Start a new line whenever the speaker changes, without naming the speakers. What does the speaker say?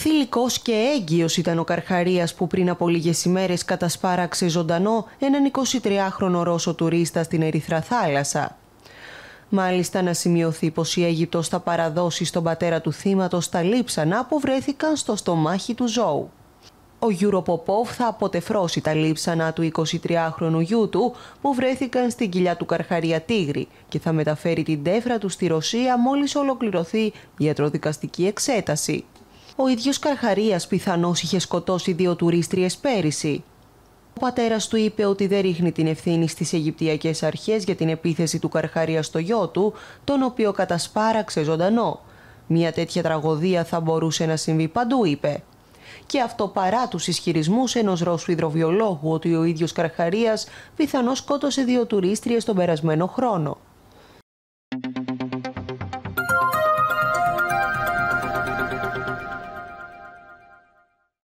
Θηλυκός και έγκυος ήταν ο Καρχαρίας που πριν από λίγες ημέρες κατασπάραξε ζωντανό έναν 23χρονο Ρώσο τουρίστα στην Ερυθρά Θάλασσα. Μάλιστα να σημειωθεί πως η Αίγυπτος θα παραδώσει στον πατέρα του θύματος τα λείψανα που βρέθηκαν στο στομάχι του ζώου. Ο Ποπόφ θα αποτεφρώσει τα λείψανα του 23χρονου γιού του που βρέθηκαν στην κοιλιά του Καρχαρία Τίγρη και θα μεταφέρει την τέφρα του στη Ρωσία μόλις ολοκληρωθεί η ιατροδικαστική εξέταση ο ίδιος Καρχαρίας πιθανώς είχε σκοτώσει δύο τουρίστριες πέρυσι. Ο πατέρας του είπε ότι δεν ρίχνει την ευθύνη στις Αιγυπτιακές αρχές για την επίθεση του Καρχαρία στο γιο του, τον οποίο κατασπάραξε ζωντανό. Μια τέτοια τραγωδία θα μπορούσε να συμβεί παντού, είπε. Και αυτό παρά τους ισχυρισμούς ενός Ρώσου υδροβιολόγου ότι ο ίδιος Καρχαρίας πιθανώς σκότωσε δύο τουρίστριες τον περασμένο χρόνο.